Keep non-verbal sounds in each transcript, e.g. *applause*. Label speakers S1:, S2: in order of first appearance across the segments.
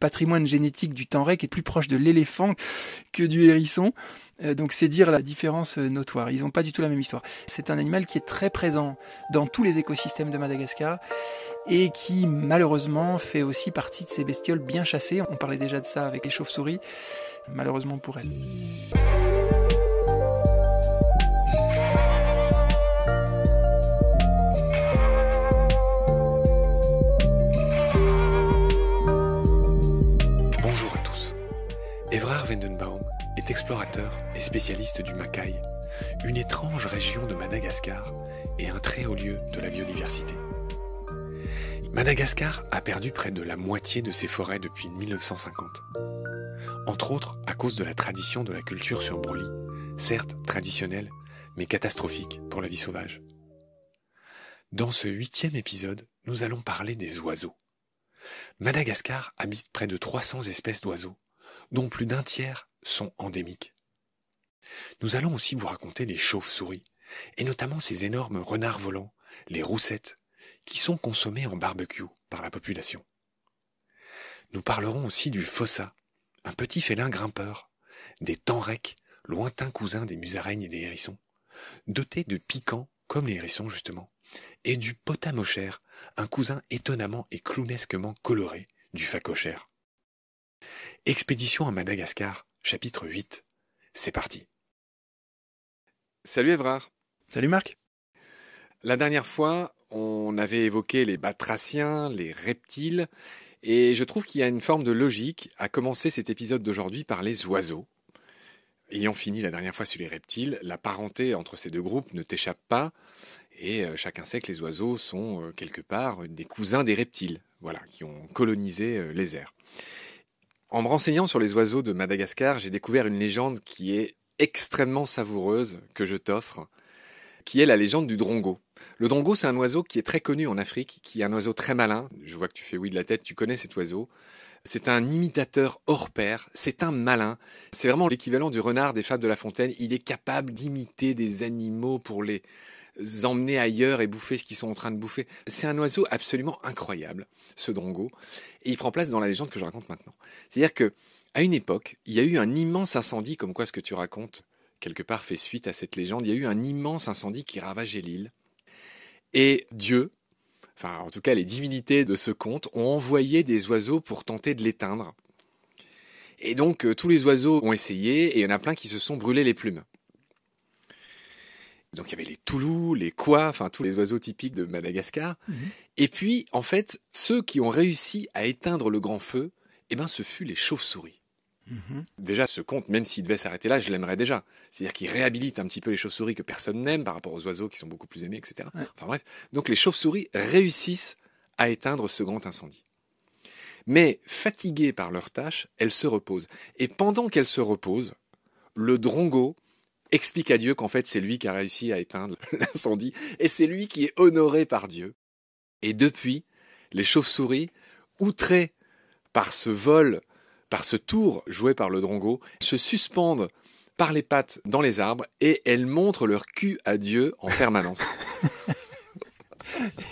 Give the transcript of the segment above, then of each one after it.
S1: patrimoine génétique du tanrec est plus proche de l'éléphant que du hérisson. Euh, donc c'est dire la différence euh, notoire. Ils n'ont pas du tout la même histoire. C'est un animal qui est très présent dans tous les écosystèmes de Madagascar et qui malheureusement fait aussi partie de ces bestioles bien chassées. On parlait déjà de ça avec les chauves-souris, malheureusement pour elles.
S2: Evrard Vendenbaum est explorateur et spécialiste du Makai, une étrange région de Madagascar et un très haut lieu de la biodiversité. Madagascar a perdu près de la moitié de ses forêts depuis 1950. Entre autres à cause de la tradition de la culture sur brûlis, certes traditionnelle, mais catastrophique pour la vie sauvage. Dans ce huitième épisode, nous allons parler des oiseaux. Madagascar habite près de 300 espèces d'oiseaux, dont plus d'un tiers sont endémiques. Nous allons aussi vous raconter les chauves-souris, et notamment ces énormes renards volants, les roussettes, qui sont consommés en barbecue par la population. Nous parlerons aussi du fossa, un petit félin grimpeur, des tanrecs, lointains cousins des musaraignes et des hérissons, dotés de piquants comme les hérissons justement, et du potamochère, un cousin étonnamment et clownesquement coloré du facochère. Expédition à Madagascar, chapitre 8. C'est parti. Salut Évrard. Salut Marc. La dernière fois, on avait évoqué les batraciens, les reptiles, et je trouve qu'il y a une forme de logique à commencer cet épisode d'aujourd'hui par les oiseaux. Ayant fini la dernière fois sur les reptiles, la parenté entre ces deux groupes ne t'échappe pas, et euh, chacun sait que les oiseaux sont euh, quelque part des cousins des reptiles, voilà, qui ont colonisé euh, les airs. En me renseignant sur les oiseaux de Madagascar, j'ai découvert une légende qui est extrêmement savoureuse que je t'offre, qui est la légende du drongo. Le drongo, c'est un oiseau qui est très connu en Afrique, qui est un oiseau très malin. Je vois que tu fais oui de la tête, tu connais cet oiseau. C'est un imitateur hors pair, c'est un malin. C'est vraiment l'équivalent du renard des fables de La Fontaine. Il est capable d'imiter des animaux pour les emmener ailleurs et bouffer ce qu'ils sont en train de bouffer. C'est un oiseau absolument incroyable, ce drongo, et il prend place dans la légende que je raconte maintenant. C'est-à-dire que à une époque, il y a eu un immense incendie, comme quoi ce que tu racontes quelque part fait suite à cette légende. Il y a eu un immense incendie qui ravageait l'île, et Dieu, enfin en tout cas les divinités de ce conte, ont envoyé des oiseaux pour tenter de l'éteindre. Et donc euh, tous les oiseaux ont essayé, et il y en a plein qui se sont brûlés les plumes. Donc il y avait les toulous, les quoi, enfin tous les oiseaux typiques de Madagascar. Mhm. Et puis, en fait, ceux qui ont réussi à éteindre le grand feu, eh ben, ce fut les chauves-souris. Mhm. Déjà, ce conte, même s'il devait s'arrêter là, je l'aimerais déjà. C'est-à-dire qu'il réhabilite un petit peu les chauves-souris que personne n'aime par rapport aux oiseaux qui sont beaucoup plus aimés, etc. Enfin bref, donc les chauves-souris réussissent à éteindre ce grand incendie. Mais fatiguées par leur tâche, elles se reposent. Et pendant qu'elles se reposent, le drongo, explique à Dieu qu'en fait c'est lui qui a réussi à éteindre *laughs* l'incendie, et c'est lui qui est honoré par Dieu. Et depuis, les chauves-souris, outrées par ce vol, par ce tour joué par le drongo, se suspendent par les pattes dans les arbres et elles montrent leur cul à Dieu en permanence. *laughs*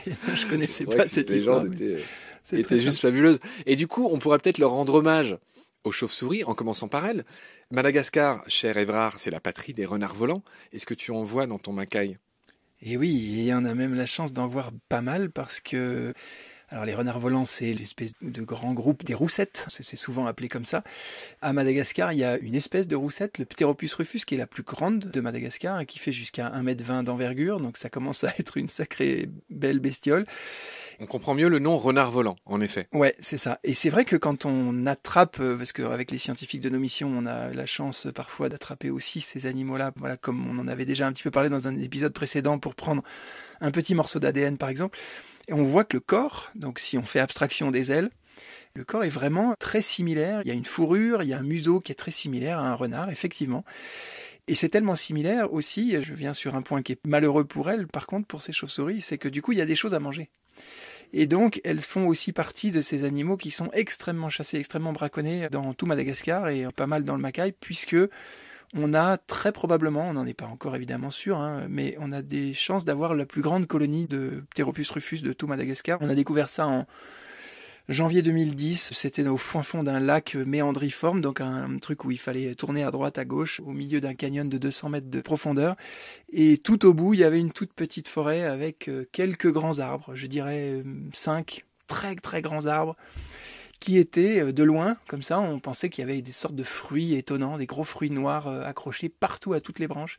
S2: Je connaissais pas cette histoire. C'était juste fabuleuse. Et du coup, on pourrait peut-être leur rendre hommage aux chauves-souris, en commençant par elle. Madagascar, cher Évrard, c'est la patrie des renards volants. Est-ce que tu en vois dans ton macaille Eh oui,
S1: et on a même la chance d'en voir pas mal parce que alors les renards volants, c'est l'espèce de grand groupe des roussettes, c'est souvent appelé comme ça. À Madagascar, il y a une espèce de roussette, le Pteropus rufus, qui est la plus grande de Madagascar et qui fait jusqu'à 1m20 d'envergure, donc ça commence à *laughs*
S2: être une sacrée belle bestiole. On comprend mieux le nom renard volant, en effet.
S1: Ouais, c'est ça. Et c'est vrai que quand on attrape, euh, parce qu'avec les scientifiques de nos missions, on a la chance parfois d'attraper aussi ces animaux-là, voilà, comme on en avait déjà un petit peu parlé dans un épisode précédent pour prendre un petit morceau d'ADN par exemple. Et on voit que le corps, donc si on fait abstraction des ailes, le corps est vraiment très similaire. Il y a une fourrure, il y a un museau qui est très similaire à un renard, effectivement. Et c'est tellement similaire aussi, je viens sur un point qui est malheureux pour elles, par contre pour ces chauves-souris, c'est que du coup il y a des choses à manger. Et donc, elles font aussi partie de ces animaux qui sont extrêmement chassés, extrêmement braconnés dans tout Madagascar et pas mal dans le Macaï, puisque on a très probablement, on n'en est pas encore évidemment sûr, hein, mais on a des chances d'avoir la plus grande colonie de Pteropus rufus de tout Madagascar. On a découvert ça en janvier 2010, c'était au fin fond d'un lac méandriforme, donc un truc où il fallait tourner à droite, à gauche, au milieu d'un canyon de 200 mètres de profondeur. Et tout au bout, il y avait une toute petite forêt avec euh, quelques grands arbres, je dirais 5 euh, très très grands arbres qui étaient euh, de loin, comme ça, on pensait qu'il y avait des sortes de fruits étonnants, des gros fruits noirs euh, accrochés partout à toutes les branches.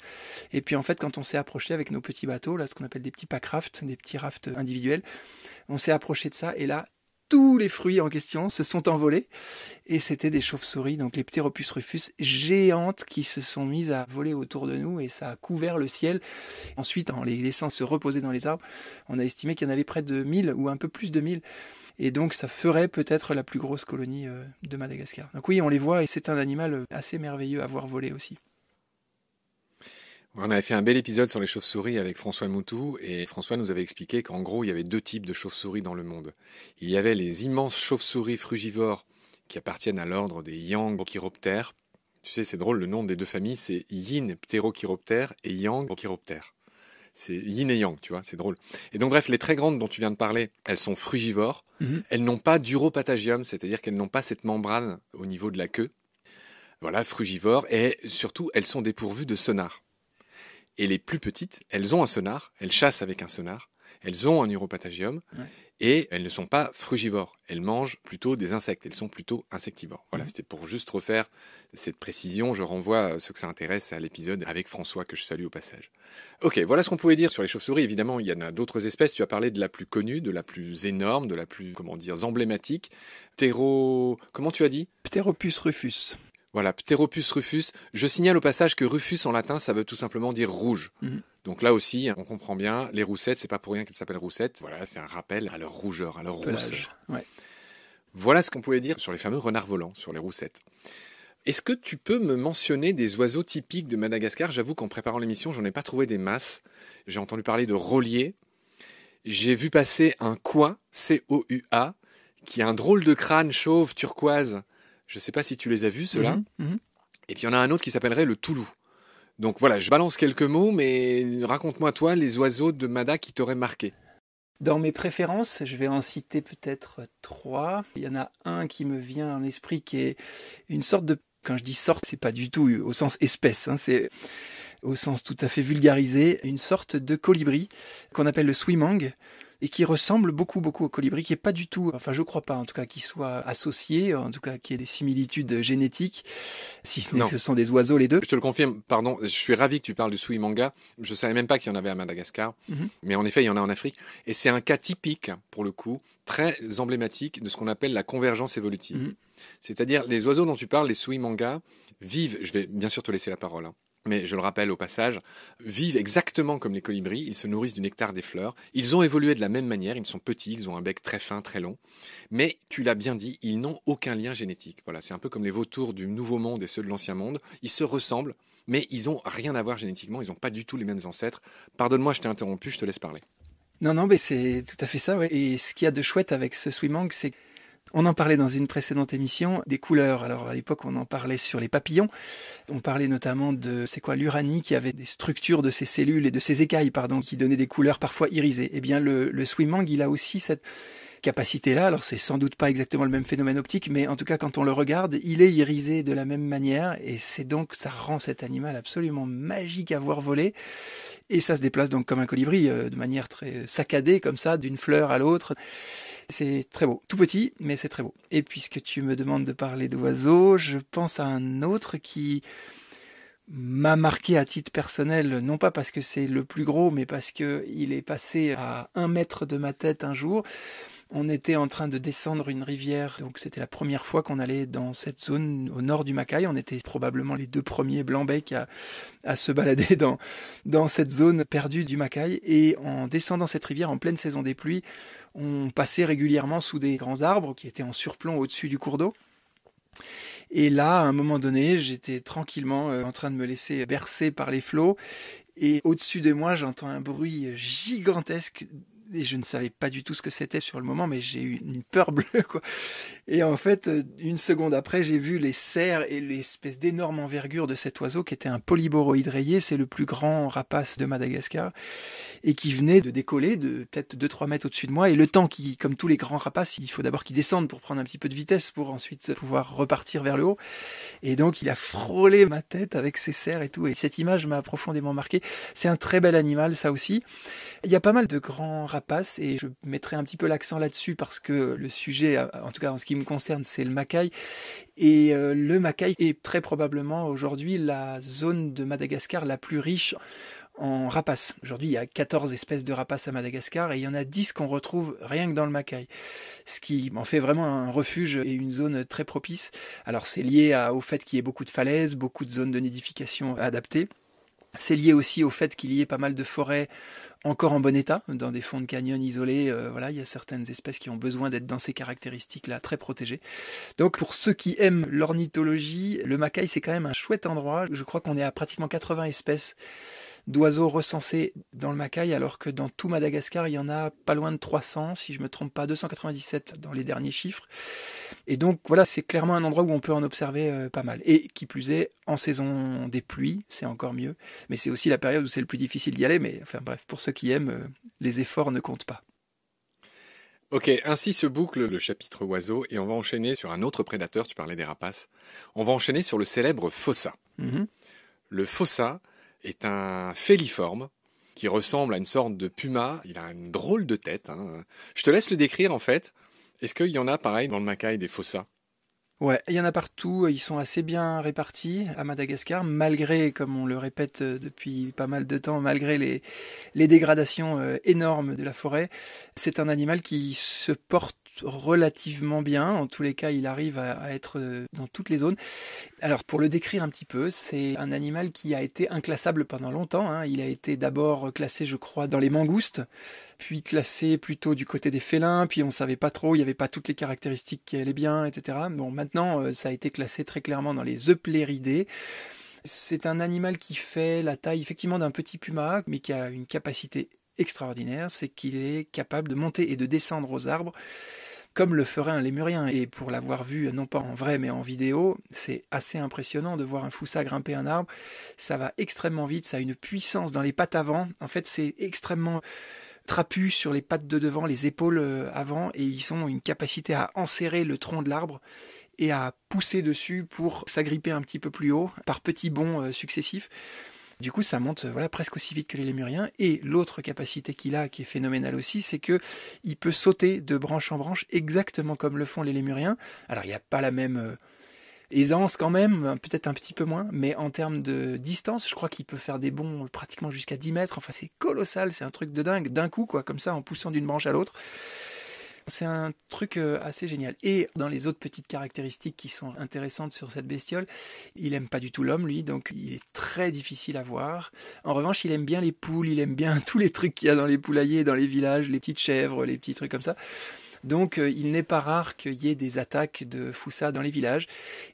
S1: Et puis en fait, quand on s'est approché avec nos petits bateaux, là, ce qu'on appelle des petits packrafts, des petits rafts individuels, on s'est approché de ça et là, tous les fruits en question se sont envolés et c'était des chauves-souris, donc les Pteropus rufus géantes qui se sont mises à voler autour de nous et ça a couvert le ciel. Ensuite, en les laissant se reposer dans les arbres, on a estimé qu'il y en avait près de 1000 ou un peu plus de 1000 et donc ça ferait peut-être la plus grosse colonie euh, de Madagascar. Donc oui, on les voit et c'est un animal euh, assez merveilleux à voir voler
S2: aussi. On avait fait un bel épisode sur les chauves-souris avec François Moutou et François nous avait expliqué qu'en gros il y avait deux types de chauves-souris dans le monde. Il y avait les immenses chauves-souris frugivores qui appartiennent à l'ordre des yang Tu sais, c'est drôle, le nom des deux familles c'est Yin-ptérochiroptère et yang c'est yin et yang, tu vois, c'est drôle. Et donc, bref, les très grandes dont tu viens de parler, elles sont frugivores. Mhm. Elles n'ont pas d'uropatagium, c'est-à-dire qu'elles n'ont pas cette membrane au niveau de la queue. Voilà, frugivores. Et surtout, elles sont dépourvues de sonar. Et les plus petites, elles ont un sonar, elles chassent avec un sonar, elles ont un uropatagium. Et elles ne sont pas frugivores, elles mangent plutôt des insectes, elles sont plutôt insectivores. Voilà, mhm. c'était pour juste refaire cette précision. Je renvoie à ceux que ça intéresse à l'épisode avec François que je salue au passage. Ok, voilà ce qu'on pouvait dire sur les chauves-souris. Évidemment, il y en a d'autres espèces. Tu as parlé de la plus connue, de la plus énorme, de la plus, comment dire, emblématique. Ptero... Comment tu as dit Pteropus rufus. Voilà, Pteropus rufus. Je signale au passage que rufus en latin, ça veut tout simplement dire rouge. Mhm. Donc là aussi, on comprend bien, les roussettes, c'est pas pour rien qu'elles s'appellent roussettes. Voilà, c'est un rappel à leur rougeur, à leur rouge. Voilà ce qu'on pouvait dire sur les fameux renards volants, sur les roussettes. Est-ce que tu peux me mentionner des oiseaux typiques de Madagascar J'avoue qu'en préparant l'émission, j'en ai pas trouvé des masses. J'ai entendu parler de roliers. J'ai vu passer un coa, C-O-U-A, qui a un drôle de crâne chauve turquoise. Je ne sais pas si tu les as vus, ceux-là. Mhm, mhm. Et puis il y en a un autre qui s'appellerait le toulou. Donc voilà, je balance quelques mots, mais raconte-moi toi les oiseaux de Mada qui t'auraient marqué.
S1: Dans mes préférences, je vais en citer peut-être trois. Il y en a un qui me vient en esprit qui est une sorte de... Quand je dis sorte, c'est pas du tout au sens espèce, hein, c'est au sens tout à fait vulgarisé, une sorte de colibri qu'on appelle le swimang, et qui ressemble beaucoup beaucoup au colibri, qui est pas du tout, enfin je crois pas en tout cas, qu'il soit associé, en tout cas qui ait des similitudes génétiques, si ce n'est sont
S2: des oiseaux les deux. Je te le confirme, pardon, je suis ravi que tu parles du Manga. Je savais même pas qu'il y en avait à Madagascar, mhm. mais en effet il y en a en Afrique, et c'est un cas typique pour le coup, très emblématique de ce qu'on appelle la convergence évolutive. Mhm. C'est-à-dire les oiseaux dont tu parles, les manga vivent. Je vais bien sûr te laisser la parole. Hein, mais je le rappelle au passage, vivent exactement comme les colibris, ils se nourrissent du nectar des fleurs, ils ont évolué de la même manière, ils sont petits, ils ont un bec très fin, très long, mais tu l'as bien dit, ils n'ont aucun lien génétique. Voilà, c'est un peu comme les vautours du Nouveau Monde et ceux de l'Ancien Monde, ils se ressemblent, mais ils n'ont rien à voir génétiquement, ils n'ont pas du tout les mêmes ancêtres. Pardonne-moi, je t'ai interrompu, je te laisse parler.
S1: Non, non, mais c'est tout à fait ça, Et ce qu'il y a de chouette avec ce swimang, c'est on en parlait dans une précédente émission des couleurs. Alors à l'époque, on en parlait sur les papillons. On parlait notamment de c'est quoi l'uranie qui avait des structures de ses cellules et de ses écailles, pardon, qui donnaient des couleurs parfois irisées. Eh bien, le, le swimming, il a aussi cette capacité-là. Alors c'est sans doute pas exactement le même phénomène optique, mais en tout cas quand on le regarde, il est irisé de la même manière et c'est donc ça rend cet animal absolument magique à voir voler. Et ça se déplace donc comme un colibri, euh, de manière très saccadée comme ça, d'une fleur à l'autre. C'est très beau. Tout petit, mais c'est très beau. Et puisque tu me demandes de parler d'oiseaux, je pense à un autre qui m'a marqué à titre personnel, non pas parce que c'est le plus gros, mais parce que il est passé à un mètre de ma tête un jour. On était en train de descendre une rivière, donc c'était la première fois qu'on allait dans cette zone au nord du Macaï. On était probablement les deux premiers blancs-becs à, se balader dans, dans cette zone perdue du Macaï. Et en descendant cette rivière en pleine saison des pluies, on passait régulièrement sous des grands arbres qui étaient en surplomb au-dessus du cours d'eau. Et là, à un moment donné, j'étais tranquillement euh, en train de me laisser bercer par les flots. Et au-dessus de moi, j'entends un bruit gigantesque et je ne savais pas du tout ce que c'était sur le moment, mais j'ai eu une peur bleue, quoi. Et en fait, euh, une seconde après, j'ai vu les cerfs et l'espèce d'énorme envergure de cet oiseau qui était un polyboroïde rayé, c'est le plus grand rapace de Madagascar, et qui venait de décoller de peut-être 2-3 mètres au-dessus de moi, et le temps qui, comme tous les grands rapaces, il faut d'abord qu'ils descendent pour prendre un petit peu de vitesse pour ensuite pouvoir repartir vers le haut. Et donc, il a frôlé ma tête avec ses cerfs et tout, et cette image m'a profondément marqué. C'est un très bel animal, ça aussi. Il y a pas mal de grands rapaces et je mettrai un petit peu l'accent là-dessus parce que le sujet, euh, en tout cas en ce qui me concerne, c'est le macaï. Et euh, le macaï est très probablement aujourd'hui la zone de Madagascar la plus riche en rapaces. Aujourd'hui, il y a 14 espèces de rapaces à Madagascar et il y en a 10 qu'on retrouve rien que dans le Macaï. Ce qui en fait vraiment un refuge et une zone très propice. Alors c'est lié au fait qu'il y ait beaucoup de falaises, beaucoup de zones de nidification adaptées. C'est lié aussi au fait qu'il y ait pas mal de forêts encore en bon état, dans des fonds de canyon isolés. Euh, voilà, il y a certaines espèces qui ont besoin d'être dans ces caractéristiques-là, très protégées. Donc pour ceux qui aiment l'ornithologie, le Macaï c'est quand même un chouette endroit. Je crois qu'on est à pratiquement 80 espèces d'oiseaux recensés dans le Macaï, alors que dans tout Madagascar, il y en a pas loin de 300, si je ne me trompe pas, 297 dans les derniers chiffres. Et donc voilà, c'est clairement un endroit où on peut en observer euh, pas mal. Et qui plus est, en saison des pluies, c'est encore mieux. Mais c'est aussi la période où c'est le plus difficile d'y aller. Mais enfin bref, pour ceux qui aiment, euh, les efforts ne comptent pas.
S2: Ok, ainsi se boucle le chapitre oiseau et on va enchaîner sur un autre prédateur, tu parlais des rapaces. On va enchaîner sur le célèbre fossa. Mm-hmm. Le fossa, est un féliforme qui ressemble à une sorte de puma. Il a une drôle de tête. Hein. Je te laisse le décrire en fait. Est-ce qu'il y en a pareil dans le Macaï des fossas
S1: Ouais, il y en a partout, ils sont assez bien répartis à Madagascar, malgré, comme on le répète euh, depuis pas mal de temps, malgré les dégradations euh, énormes de la forêt. C'est un animal qui se porte relativement bien. En tous les cas, il arrive à, être euh, dans toutes les zones. Alors, pour le décrire un petit peu, c'est un animal qui a été inclassable pendant longtemps. Hein. Il a été d'abord classé, je crois, dans les mangoustes, puis classé plutôt du côté des félins, puis on ne savait pas trop, il n'y avait pas toutes les caractéristiques qui allaient bien, etc. Bon, maintenant, euh, ça a été classé très clairement dans les eupléridés. C'est un animal qui fait la taille effectivement d'un petit puma, mais qui a une capacité extraordinaire, c'est qu'il est capable de monter et de descendre aux arbres comme le ferait un lémurien. Et pour l'avoir vu, non pas en vrai, mais en vidéo, c'est assez impressionnant de voir un foussa grimper un arbre. Ça va extrêmement vite, ça a une puissance dans les pattes avant. En fait, c'est extrêmement trapu sur les pattes de devant, les épaules euh, avant, et ils ont une capacité à enserrer le tronc de l'arbre et à pousser dessus pour s'agripper un petit peu plus haut par petits bonds euh, successifs. Du coup, ça monte euh, voilà, presque aussi vite que les lémuriens. Et l'autre capacité qu'il a, qui est phénoménale aussi, c'est que il peut sauter de branche en branche exactement comme le font les lémuriens. Alors, il n'y a pas la même euh, aisance quand même, peut-être un petit peu moins, mais en termes de distance, je crois qu'il peut faire des bons pratiquement jusqu'à 10 mètres. Enfin, c'est colossal, c'est un truc de dingue, d'un coup, quoi, comme ça, en poussant d'une branche à l'autre. C'est un truc euh, assez génial. Et dans les autres petites caractéristiques qui sont intéressantes sur cette bestiole, il aime pas du tout l'homme, lui, donc il est très difficile à voir. En revanche, il aime bien les poules, il aime bien *laughs* tous les trucs qu'il y a dans les poulaillers, dans les villages, les petites chèvres, les petits trucs comme ça. Donc euh, il n'est pas rare qu'il y ait des attaques de Foussa dans les villages.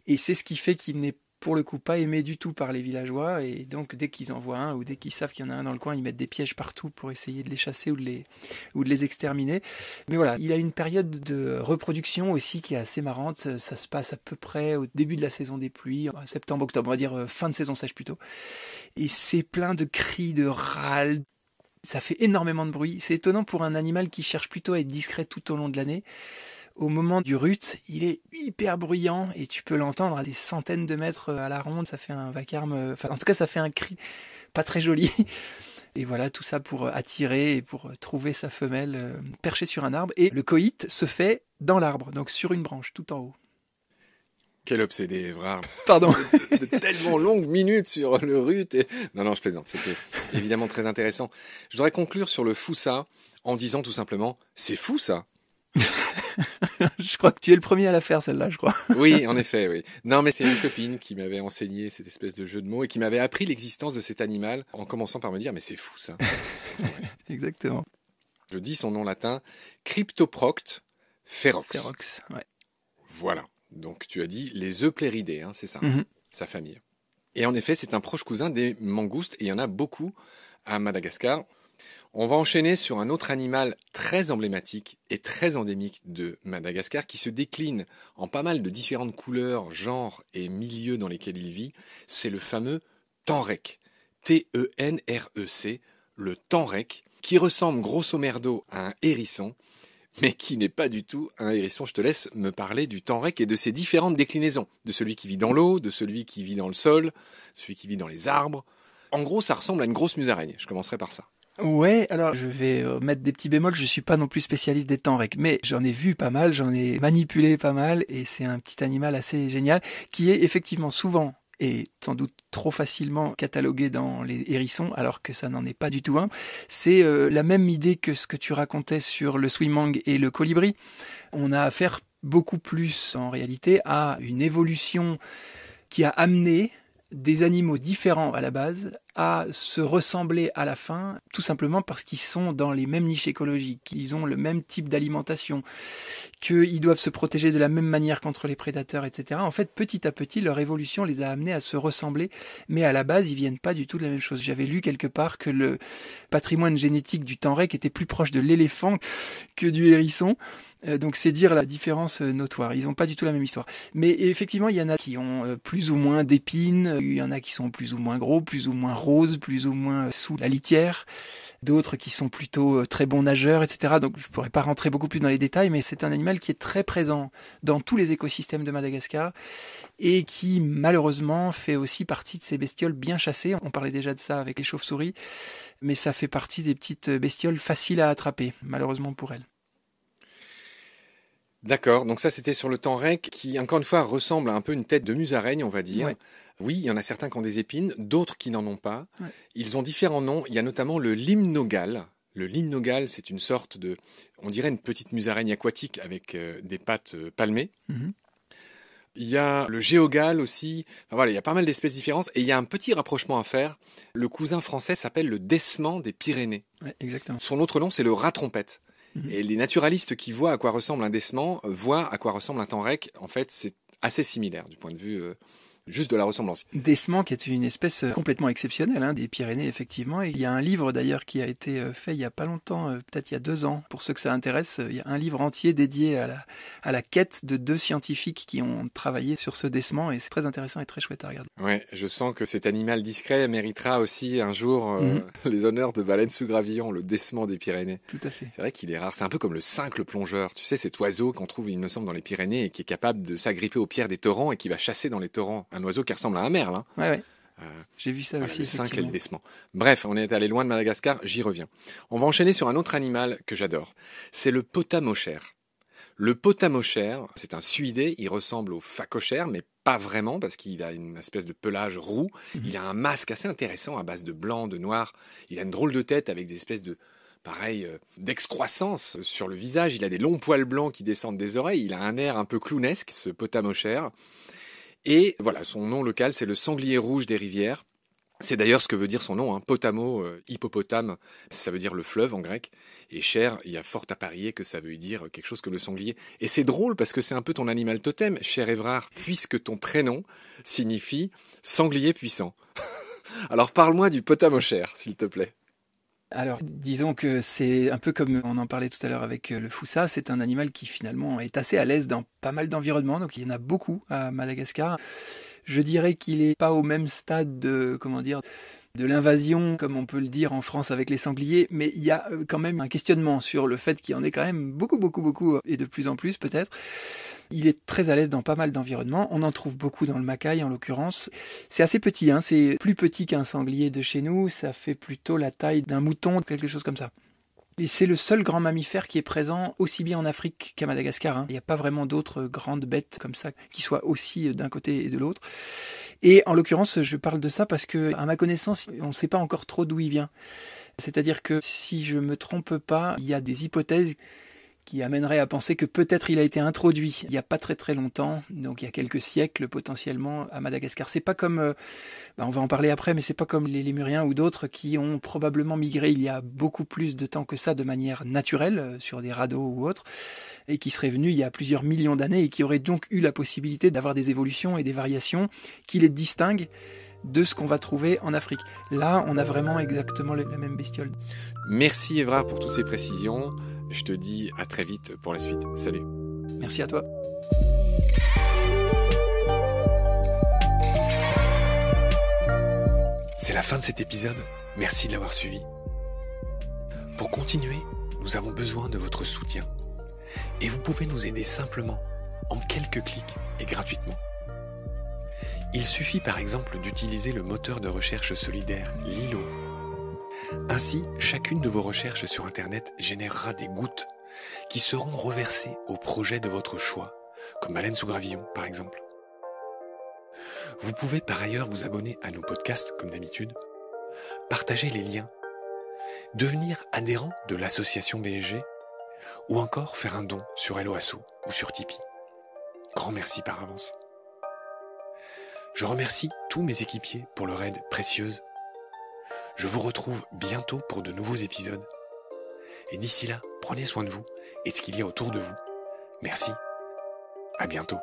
S1: Et c'est ce qui fait qu'il n'est pour le coup pas aimé du tout par les villageois et donc dès qu'ils en voient un ou dès qu'ils savent qu'il y en a un dans le coin, ils mettent des pièges partout pour essayer de les chasser ou de les, ou de les exterminer. Mais voilà, il a une période de reproduction aussi qui est assez marrante. Ça, se passe à peu près au début de la saison des pluies, septembre-octobre, on va dire euh, fin de saison sèche plutôt. Et c'est plein de cris, de râles, ça fait énormément de bruit. C'est étonnant pour un animal qui cherche plutôt à être discret tout au long de l'année. Au moment du rut, il est hyper bruyant et tu peux l'entendre à des centaines de mètres euh, à la ronde. Ça fait un vacarme, euh, enfin, en tout cas, ça fait un cri pas très joli. *laughs* Et voilà, tout ça pour euh, attirer et pour trouver sa femelle perchée sur un arbre. Et le coït se fait dans l'arbre, donc sur une branche, tout en haut.
S2: Quel obsédé, vraiment. *laughs* Pardon. de tellement longues minutes sur le rut. Et... Non, non, je plaisante. C'était évidemment très intéressant. Je voudrais conclure sur le fou ça en disant tout simplement, c'est fou ça. *laughs* *laughs* je crois que tu es le premier à la
S1: faire, celle-là, je crois.
S2: oui, en effet, oui. Non, mais c'est une copine qui m'avait enseigné cette espèce de jeu de mots et qui m'avait appris l'existence de cet animal en commençant par me dire, mais c'est fou ça. *laughs* Exactement. Je dis son nom latin, Cryptoproct ferox. Ferox, ouais. Voilà. Donc tu as dit les œufs hein, c'est ça, mm-hmm. sa famille. Et en effet, c'est un proche cousin des mangoustes et il y en a beaucoup à Madagascar. On va enchaîner sur un autre animal très emblématique et très endémique de Madagascar qui se décline en pas mal de différentes couleurs, genres et milieux dans lesquels il vit. C'est le fameux tenrec. E e T-E-N-R-E-C, le tenrec, qui ressemble grosso merdo à un hérisson, mais qui n'est pas du tout un hérisson. Je te laisse me parler du tenrec et de ses différentes déclinaisons, de celui qui vit dans l'eau, de celui qui vit dans le sol, celui qui vit dans les arbres. En gros, ça ressemble à une grosse musaraigne. Je commencerai par ça.
S1: Ouais, alors je vais euh, mettre des petits bémols, je suis pas non plus spécialiste des temps mais j'en ai vu pas mal, j'en ai manipulé pas mal, et c'est un petit animal assez génial qui est effectivement souvent et sans doute trop facilement catalogué dans les hérissons, alors que ça n'en est pas du tout un. C'est euh, la même idée que ce que tu racontais sur le swimming et le colibri. On a affaire beaucoup plus en réalité à une évolution qui a amené des animaux différents à la base à se ressembler à la fin, tout simplement parce qu'ils sont dans les mêmes niches écologiques, qu'ils ont le même type d'alimentation, qu'ils doivent se protéger de la même manière contre les prédateurs, etc. En fait, petit à petit, leur évolution les a amenés à se ressembler, mais à la base, ils viennent pas du tout de la même chose. J'avais lu quelque part que le patrimoine génétique du Tenrec était plus proche de l'éléphant que du hérisson, euh, donc c'est dire la différence euh, notoire. Ils n'ont pas du tout la même histoire. Mais effectivement, il y en a qui ont euh, plus ou moins d'épines, il y en a qui sont plus ou moins gros, plus ou moins roses plus ou moins euh, sous la litière, d'autres qui sont plutôt euh, très bons nageurs, etc. Donc je ne pourrais pas rentrer beaucoup plus dans les détails, mais c'est un animal qui est très présent dans tous les écosystèmes de Madagascar et qui malheureusement fait aussi partie de ces bestioles bien chassées. On parlait déjà de ça avec les chauves-souris, mais ça fait partie des petites euh, bestioles faciles à attraper, malheureusement pour elles.
S2: D'accord, donc ça c'était sur le temps qui encore une fois ressemble à un peu une tête de musaraigne on va dire. Oui, il y en a certains qui ont des épines, d'autres qui n'en ont pas. Ils ont différents noms. Il y a notamment le limnogal. Le limnogal, c'est une sorte de, on dirait une petite musaraigne aquatique avec euh, des pattes euh, palmées. Mhm. Il y a le géogal aussi. voilà, il y a pas mal d'espèces différentes et il y a un petit rapprochement à faire. Le cousin français s'appelle le décement des Pyrénées. exactement. Son autre nom, c'est le rat trompette. Mhm. Et les naturalistes qui voient à quoi ressemble un décement voient à quoi ressemble un temps-rec. En fait, c'est assez similaire du point de vue euh, juste de la ressemblance. Dessement qui est une espèce
S1: euh, complètement exceptionnelle hein, des Pyrénées, effectivement. Et il y a un livre d'ailleurs qui a été euh, fait il y a pas longtemps, euh, peut-être il y a deux ans, pour ceux que ça intéresse. Il y a un livre entier dédié à la, à la quête de deux scientifiques qui ont travaillé sur ce Dessement Et c'est très intéressant et très chouette à regarder.
S2: Ouais, je sens que cet animal discret méritera aussi un jour mhm. *laughs* les honneurs de baleine sous gravillon, le Dessement des Pyrénées. Tout à fait. C'est vrai qu'il est rare. C'est un peu comme le simple plongeur. Tu sais, cet oiseau qu'on trouve, il me semble, dans les Pyrénées et qui est capable de s'agripper aux pierres des torrents et qui va chasser dans les torrents un oiseau qui ressemble à un merle. Hein. Ouais, euh, J'ai vu ça aussi. Le 5 Bref, on est allé loin de Madagascar, j'y reviens. On va enchaîner sur un autre animal que j'adore. C'est le potamochère. Le potamochère, c'est un suidé, il ressemble au phacochère, mais pas vraiment parce qu'il a une espèce de pelage roux. Mhm. Il a un masque assez intéressant à base de blanc, de noir. Il a une drôle de tête avec des espèces de, pareil, euh, d'excroissance sur le visage. Il a des longs poils blancs qui descendent des oreilles. Il a un air un peu clownesque, ce potamochère. Et voilà, son nom local, c'est le sanglier rouge des rivières. C'est d'ailleurs ce que veut dire son nom, un hein. potamo, euh, hippopotame, ça veut dire le fleuve en grec. Et cher, il y a fort à parier que ça veut dire quelque chose que le sanglier. Et c'est drôle parce que c'est un peu ton animal totem, cher Évrard, puisque ton prénom signifie sanglier puissant. *laughs* Alors parle-moi du potamo cher, s'il te plaît. Alors, disons que c'est un
S1: peu comme on en parlait tout à l'heure avec euh, le Foussa, c'est un animal qui finalement est assez à l'aise dans pas mal d'environnements, donc il y en a beaucoup à Madagascar je dirais qu'il n'est pas au même stade de, comment dire, de l'invasion, comme on peut le dire en France avec les sangliers, mais il y a euh, quand même un questionnement sur le fait qu'il y en ait quand même beaucoup, beaucoup, beaucoup, euh, et de plus en plus peut-être. Il est très à l'aise dans pas mal d'environnements. On en trouve beaucoup dans le Macaï en l'occurrence. C'est assez petit, hein. c'est plus petit qu'un sanglier de chez nous. Ça fait plutôt la taille d'un mouton, quelque chose comme ça. Et c'est le seul grand mammifère qui est présent aussi bien en Afrique qu'à Madagascar. Hein. Il n'y a pas vraiment d'autres grandes bêtes comme ça qui soient aussi euh, d'un côté et de l'autre. Et en l'occurrence, je parle de ça parce que, à ma connaissance, on ne sait pas encore trop d'où il vient. C'est-à-dire que si je ne me trompe pas, il y a des hypothèses qui amènerait à penser que peut-être il a été introduit il n'y a pas très très longtemps, donc il y a quelques siècles potentiellement à Madagascar. C'est pas comme, euh, bah, on va en parler après, mais c'est pas comme les Lémuriens ou d'autres qui ont probablement migré il y a beaucoup plus de temps que ça de manière naturelle euh, sur des radeaux ou autres, et qui seraient venus il y a plusieurs millions d'années et qui auraient donc eu la possibilité d'avoir des évolutions et des variations qui les distinguent de ce qu'on va trouver en Afrique. Là, on a vraiment exactement la même bestiole.
S2: Merci Evra pour toutes ces précisions. Je te dis à très vite pour la suite. Salut. Merci à toi. C'est la fin de cet épisode. Merci de l'avoir suivi. Pour continuer, nous avons besoin de votre soutien. Et vous pouvez nous aider simplement, en quelques clics et gratuitement. Il suffit par exemple d'utiliser le moteur de recherche solidaire Lilo ainsi, chacune de vos recherches sur Internet générera des gouttes qui seront reversées au projet de votre choix, comme Baleine sous gravillon par exemple. Vous pouvez par ailleurs vous abonner à nos podcasts comme d'habitude, partager les liens, devenir adhérent de l'association BSG ou encore faire un don sur Helloasso ou sur Tipeee. Grand merci par avance. Je remercie tous mes équipiers pour leur aide précieuse je vous retrouve bientôt pour de nouveaux épisodes. Et d'ici là, prenez soin de vous et de ce qu'il y a autour de vous. Merci. À bientôt.